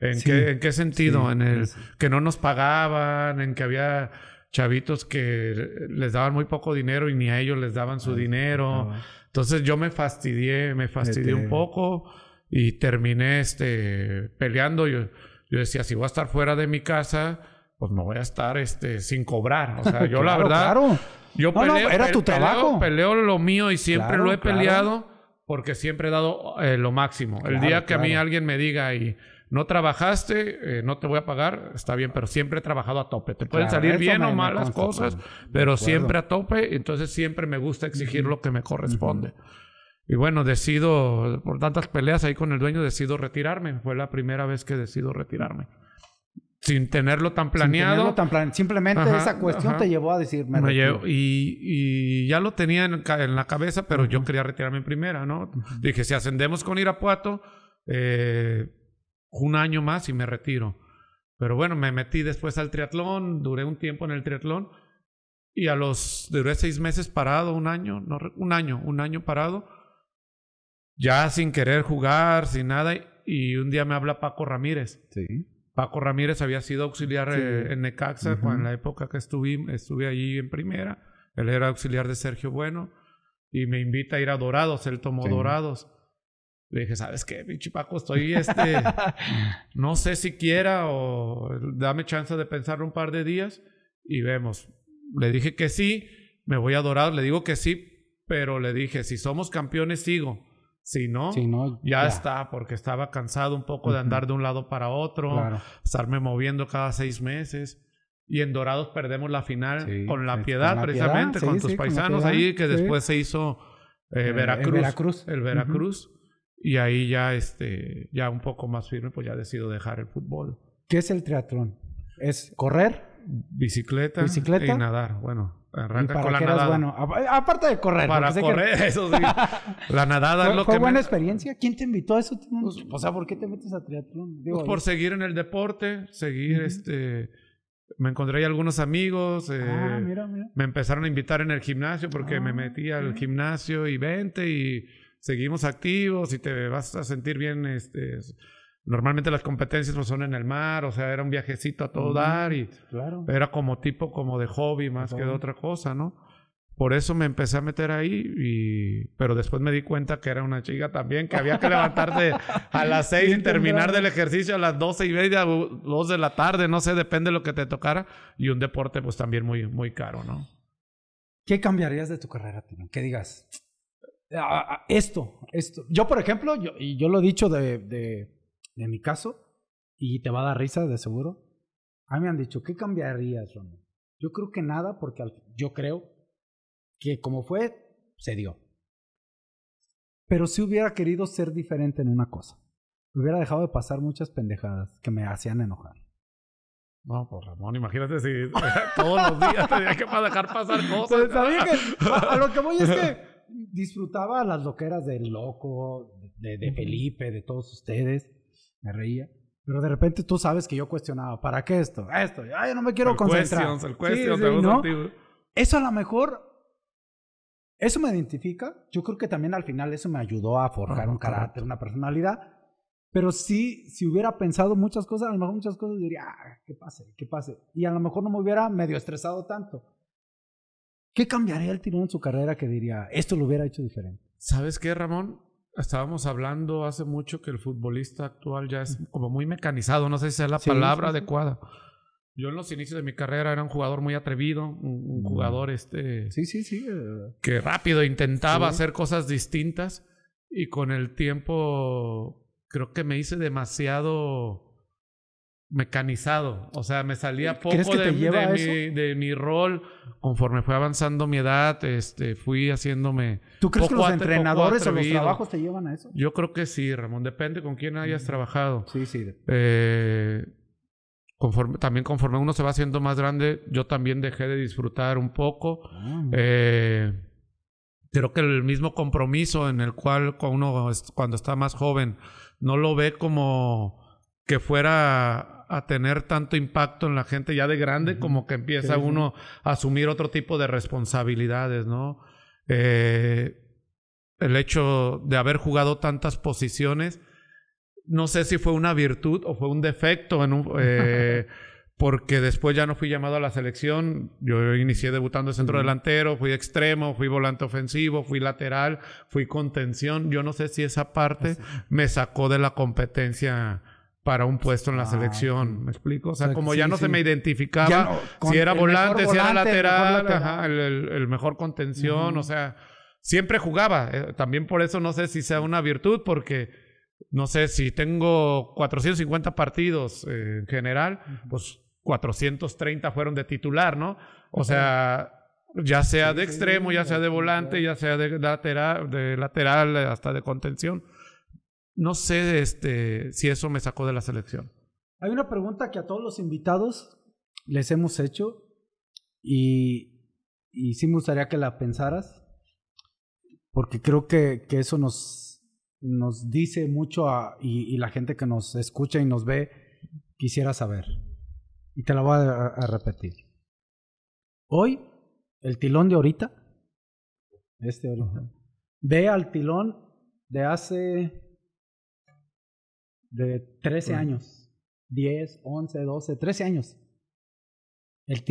¿En, qué, sentido? en el que no nos pagaban, en que había chavitos que les daban muy poco dinero y ni a ellos les daban su dinero. Entonces yo me fastidié, me fastidié un poco y terminé este, peleando. Yo, yo decía, si voy a estar fuera de mi casa, pues me voy a estar este, sin cobrar. O sea, yo la verdad... Yo era tu trabajo. Peleo, peleo lo mío y siempre lo he peleado porque siempre he dado eh, lo máximo. El día que a mí alguien me diga y no trabajaste, eh, no te voy a pagar, está bien, pero siempre he trabajado a tope. Te pueden salir bien o mal las cosas, pero siempre a tope, entonces siempre me gusta exigir lo que me corresponde. Y bueno, decido, por tantas peleas ahí con el dueño, decido retirarme. Fue la primera vez que decido retirarme. Sin tenerlo tan planeado. Simplemente esa cuestión te llevó a decirme. y, ya lo tenía en, la cabeza, pero yo quería retirarme en primera, ¿no? Dije, si ascendemos con Irapuato, eh, un año más y me retiro. Pero bueno, me metí después al triatlón, duré un tiempo en el triatlón y a los, duré seis meses parado, un año, no, un año, un año parado, ya sin querer jugar, sin nada. Y un día me habla Paco Ramírez. Sí. Paco Ramírez había sido auxiliar eh, en Necaxa en la época que estuve, estuve allí en primera. Él era auxiliar de Sergio Bueno y me invita a ir a Dorados. Él tomó Dorados. Le dije, ¿sabes qué, pinche Paco? Estoy este. no sé si quiera o dame chance de pensar un par de días y vemos. Le dije que sí, me voy a Dorados, le digo que sí, pero le dije, si somos campeones, sigo. Si no, ya, está, porque estaba cansado un poco de andar de un lado para otro, estarme moviendo cada seis meses. Y en Dorados perdemos la final con la piedad, precisamente, con tus paisanos ahí, que después se hizo eh, Veracruz, el Veracruz. Y ahí ya, este, ya un poco más firme, pues ya decido dejar el fútbol. ¿Qué es el triatlón? ¿Es correr? Bicicleta, ¿Bicicleta? y nadar. Bueno, arranca con la nadada. Bueno. Aparte de correr. Para correr, eso sí. la nadada es lo que... ¿Fue buena experiencia? ¿Quién te invitó a eso? Pues, o sea, ¿por qué te metes a triatlón? Pues por seguir en el deporte, seguir este me encontré ahí algunos amigos. Eh, ah, mira, mira. Me empezaron a invitar en el gimnasio porque ah, me metí al gimnasio y vente y seguimos activos y te vas a sentir bien. Este, normalmente las competencias no pues, son en el mar, o sea, era un viajecito a todo dar y claro. era como tipo como de hobby más que de otra cosa, ¿no? Por eso me empecé a meter ahí, pero después me di cuenta que era una chica también, que había que levantarse a las seis y terminar del ejercicio a las doce y media, dos de la tarde, no sé, depende de lo que te tocara. Y un deporte pues también muy, muy caro, ¿no? ¿Qué cambiarías de tu carrera, Tino? ¿Qué digas? esto, esto. Yo, por ejemplo, yo, y yo lo he dicho de, de, de, mi caso, y te va a dar risa, de seguro. A mí me han dicho, ¿qué cambiarías, Ramón? Yo creo que nada, porque yo creo que como fue, se dio. Pero si hubiera querido ser diferente en una cosa. Hubiera dejado de pasar muchas pendejadas que me hacían enojar. No, pues Ramón, imagínate si todos los días tenía que dejar pasar pues, cosas. a, a lo que voy es que disfrutaba las loqueras del loco, de, Felipe, de todos ustedes. Me reía. Pero de repente tú sabes que yo cuestionaba, ¿para qué esto? Esto, ay, no me quiero concentrar. ¿no? Eso a lo mejor, eso me identifica. Yo creo que también al final eso me ayudó a forjar un carácter, una personalidad. Pero sí, si hubiera pensado muchas cosas, a lo mejor muchas cosas diría, ah, pase, qué pase. Y a lo mejor no me hubiera medio estresado tanto. ¿Qué cambiaría el tirón en su carrera que diría, esto lo hubiera hecho diferente? ¿Sabes qué, Ramón? Estábamos hablando hace mucho que el futbolista actual ya es como muy mecanizado, no sé si es la palabra adecuada. Yo en los inicios de mi carrera era un jugador muy atrevido, un, mm. jugador este... Sí, sí, sí. Eh. que rápido intentaba hacer cosas distintas y con el tiempo creo que me hice demasiado mecanizado. O sea, me salía poco de, mi, de, mi, rol. Conforme fue avanzando mi edad, este, fui haciéndome. ¿Tú crees que los entrenadores o los trabajos te llevan a eso? Yo creo que sí, Ramón. Depende con quién hayas mm. trabajado. Sí, sí. Eh, conforme, también conforme uno se va haciendo más grande, yo también dejé de disfrutar un poco. Mm. Eh, creo que el mismo compromiso en el cual uno cuando está más joven no lo ve como que fuera a tener tanto impacto en la gente ya de grande, como que empieza uno a asumir otro tipo de responsabilidades, ¿no? Eh, el hecho de haber jugado tantas posiciones, no sé si fue una virtud o fue un defecto, eh, porque después ya no fui llamado a la selección, yo inicié debutando de centro delantero, fui extremo, fui volante ofensivo, fui lateral, fui contención, yo no sé si esa parte me sacó de la competencia para un puesto en la selección. ¿Me explico? O sea, como ya no se me identificaba si era volante, si era lateral, el, mejor contención, o sea, siempre jugaba. Eh, también por eso no sé si sea una virtud, porque no sé si tengo 450 partidos eh, en general, pues 430 fueron de titular, ¿no? O sea, ya sea de extremo, ya sea de volante, ya sea de lateral, de lateral hasta de contención no sé este, si eso me sacó de la selección. Hay una pregunta que a todos los invitados les hemos hecho y, y sí me gustaría que la pensaras, porque creo que, que eso nos, nos dice mucho a, y, la gente que nos escucha y nos ve quisiera saber. Y te la voy a, repetir. Hoy, el tilón de ahorita, este ve al tilón de hace de 13 años, 10, 11, 12, 13 años. El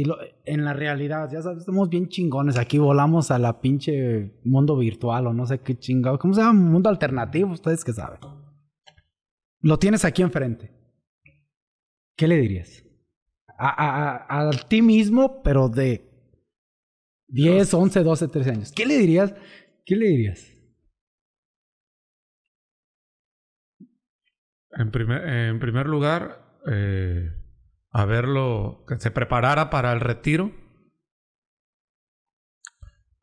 en la realidad, ya sabes, estamos bien chingones. Aquí volamos a la pinche mundo virtual o no sé qué chingado. ¿Cómo se llama? Mundo alternativo, ustedes que saben. Lo tienes aquí enfrente. ¿Qué le dirías? A, a ti mismo, pero de 10, 11, 12, 13 años. ¿Qué le dirías? ¿Qué le dirías? en primer, lugar, eh, a verlo, que se preparara para el retiro.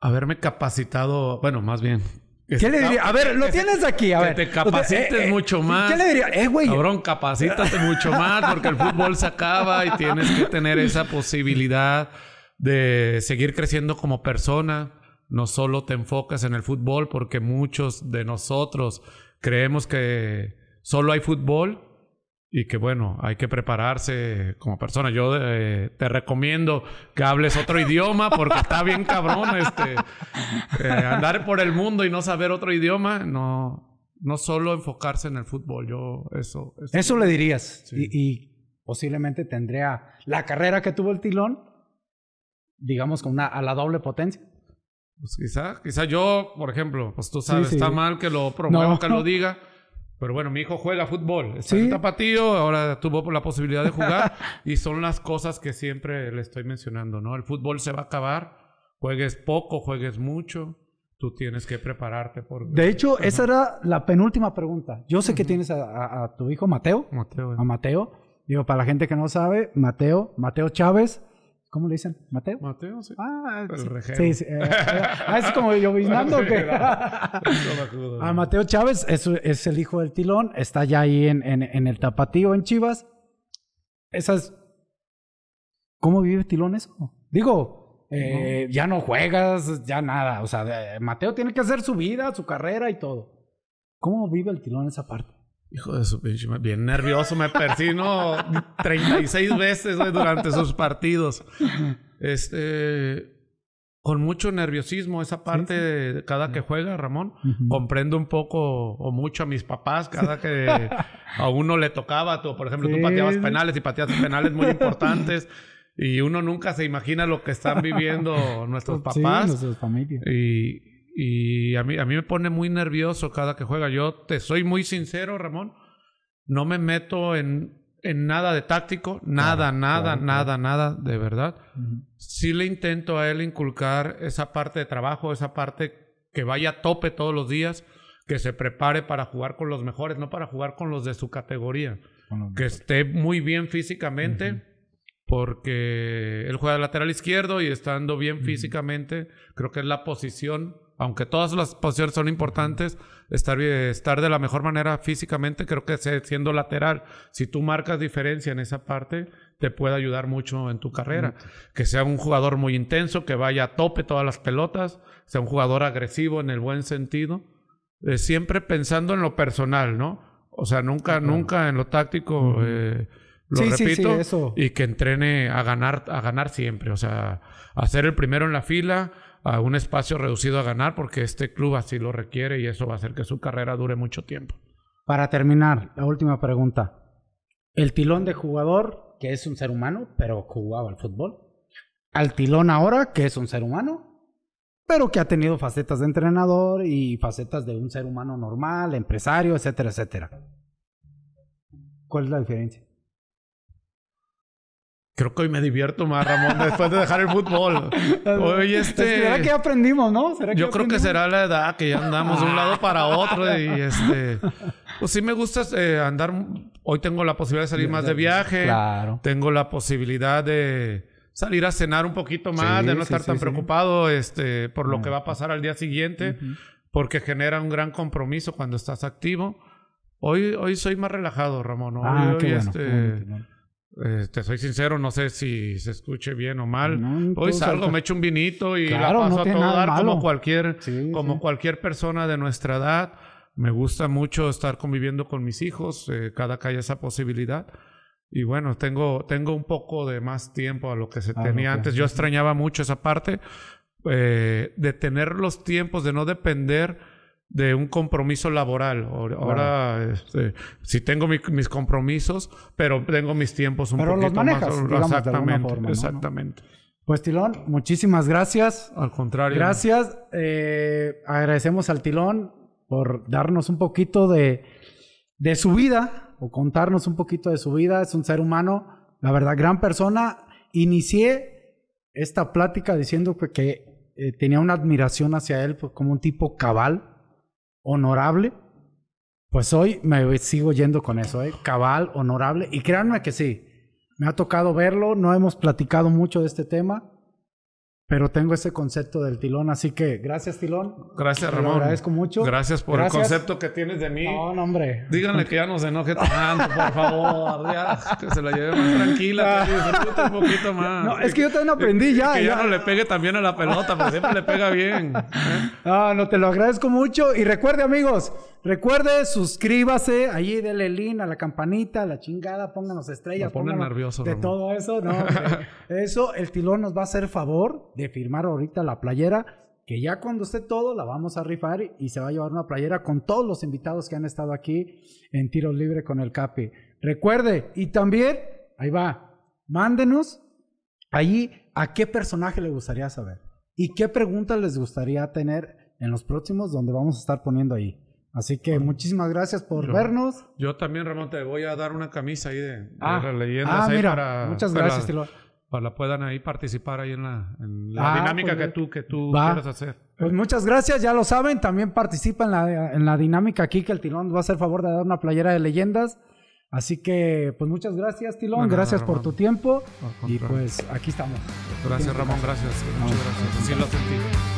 Haberme capacitado, bueno, más bien. ¿Qué le diría? A ver, lo tienes aquí, a que ver. te capacites eh, eh, mucho más. ¿Qué le diría? Eh, güey. Cabrón, capacítate mucho más porque el fútbol se acaba y tienes que tener esa posibilidad de seguir creciendo como persona. No solo te enfocas en el fútbol porque muchos de nosotros creemos que solo hay fútbol y que bueno, hay que prepararse como persona. Yo eh, te recomiendo que hables otro idioma porque está bien cabrón este, eh, andar por el mundo y no saber otro idioma, no, no solo enfocarse en el fútbol, yo eso... Eso, le dirías y, posiblemente tendría la carrera que tuvo el tilón, digamos, con una, a la doble potencia. Pues quizá, quizá yo, por ejemplo, pues tú sabes, está mal que lo promueva, que lo diga. Pero bueno, mi hijo juega fútbol. Está ¿Sí? ahora tuvo la posibilidad de jugar. y son las cosas que siempre le estoy mencionando, ¿no? El fútbol se va a acabar. Juegues poco, juegues mucho. Tú tienes que prepararte. Por... De hecho, esa era la penúltima pregunta. Yo sé que tienes a, tu hijo Mateo. Mateo. Eh. A Mateo. Digo, para la gente que no sabe, Mateo, Mateo Chávez ¿Cómo le dicen? ¿Mateo? Mateo, sí. Ah, eh, eh, ah es como yo que. a ah, Mateo Chávez es, el hijo del tilón, está ya ahí en, el tapatío en Chivas. Esas. ¿Cómo vive Tilón eso? Digo, eh, ya no juegas, ya nada. O sea, Mateo tiene que hacer su vida, su carrera y todo. ¿Cómo vive el Tilón esa parte? Hijo de su pinche, bien nervioso, me persino 36 veces durante sus partidos. Este, con mucho nerviosismo esa parte cada que juega, Ramón. Comprendo un poco o mucho a mis papás cada que a uno le tocaba, por ejemplo, tú pateabas penales y pateabas penales muy importantes. Y uno nunca se imagina lo que están viviendo nuestros papás. nuestras familias. Y, y a mí, a mí me pone muy nervioso cada que juega. Yo te soy muy sincero, Ramón. No me meto en, en nada de táctico, nada, nada, nada, nada, de verdad. Sí le intento a él inculcar esa parte de trabajo, esa parte que vaya a tope todos los días, que se prepare para jugar con los mejores, no para jugar con los de su categoría, que esté muy bien físicamente. Porque él juega de lateral izquierdo y estando bien físicamente, creo que es la posición aunque todas las posiciones son importantes, estar, estar de la mejor manera físicamente, creo que siendo lateral, si tú marcas diferencia en esa parte, te puede ayudar mucho en tu carrera. Que sea un jugador muy intenso, que vaya a tope todas las pelotas, sea un jugador agresivo en el buen sentido, eh, siempre pensando en lo personal, ¿no? O sea, nunca, nunca en lo táctico. Eh, lo repito, y que entrene a ganar, a ganar siempre, o sea, hacer el primero en la fila, a un espacio reducido a ganar porque este club así lo requiere y eso va a hacer que su carrera dure mucho tiempo. Para terminar, la última pregunta. El tilón de jugador, que es un ser humano, pero jugaba al fútbol. Al tilón ahora, que es un ser humano, pero que ha tenido facetas de entrenador y facetas de un ser humano normal, empresario, etcétera, etcétera. ¿Cuál es la diferencia? Creo que hoy me divierto más, Ramón, después de dejar el fútbol. Hoy este... ¿Será que aprendimos, no? Yo creo que será la edad que ya andamos de un lado para otro y este... Pues sí me gusta eh, andar... Hoy tengo la posibilidad de salir más de viaje. Tengo la posibilidad de salir a cenar un poquito más, de no estar tan preocupado este, por lo que ah. va a pasar al día siguiente, porque genera un gran compromiso cuando estás activo. Hoy, hoy soy más relajado, Ramón. ah, este, qué bueno eh, te soy sincero, no sé si se escuche bien o mal. Hoy salgo, me echo un vinito y claro, paso a todo dar como cualquier, como cualquier persona de nuestra edad. Me gusta mucho estar conviviendo con mis hijos, eh, cada que haya esa posibilidad. Y bueno, tengo, tengo un poco de más tiempo a lo que se tenía antes. Yo extrañaba mucho esa parte eh, de tener los tiempos, de no depender de un compromiso laboral. Ahora, este, si tengo mis compromisos, pero tengo mis tiempos un pero poquito los manejas, más. exactamente, exactamente. Pues Tilón, muchísimas gracias. Al contrario. Gracias. Eh, agradecemos al Tilón por darnos un poquito de, de su vida o contarnos un poquito de su vida. Es un ser humano, la verdad, gran persona. Inicié esta plática diciendo que, eh, tenía una admiración hacia él pues, como un tipo cabal honorable, pues hoy me sigo yendo con eso, ¿eh? cabal, honorable. Y créanme que sí, me ha tocado verlo, no hemos platicado mucho de este tema, pero tengo ese concepto del tilón, así que gracias tilón. Gracias Ramón. Te lo agradezco mucho. Gracias por el concepto que tienes de mí. No, no hombre. Díganle que ya no se enoje tanto, por favor. que se la lleve más tranquila, un poquito más. No, es que yo también aprendí ya. Que ya, no le pegue también a la pelota, pero siempre le pega bien. ¿eh? No, no, te lo agradezco mucho y recuerde amigos, Recuerde, suscríbase, ahí dele link a la campanita, la chingada, pónganos estrellas. pónganos nervioso. De todo eso, no. eso, el tilón nos va a hacer favor de firmar ahorita la playera que ya cuando esté todo la vamos a rifar y se va a llevar una playera con todos los invitados que han estado aquí en Tiro libre con el Capi. Recuerde, y también, ahí va, mándenos ahí a qué personaje le gustaría saber y qué preguntas les gustaría tener en los próximos donde vamos a estar poniendo ahí. Así que muchísimas gracias por vernos. Yo también, Ramón, te voy a dar una camisa ahí de, ah. leyenda leyendas. Ah, muchas gracias. Para, puedan ahí participar ahí en la, ah, dinámica pues que tú, que tú quieras hacer. Pues muchas gracias, ya lo saben, también participa en la, dinámica aquí que el Tilón va a hacer favor de dar una playera de leyendas. Así que, pues muchas gracias, Tilón. gracias por tu tiempo. y pues aquí estamos. Gracias, Ramón. Gracias. Muchas gracias. Así lo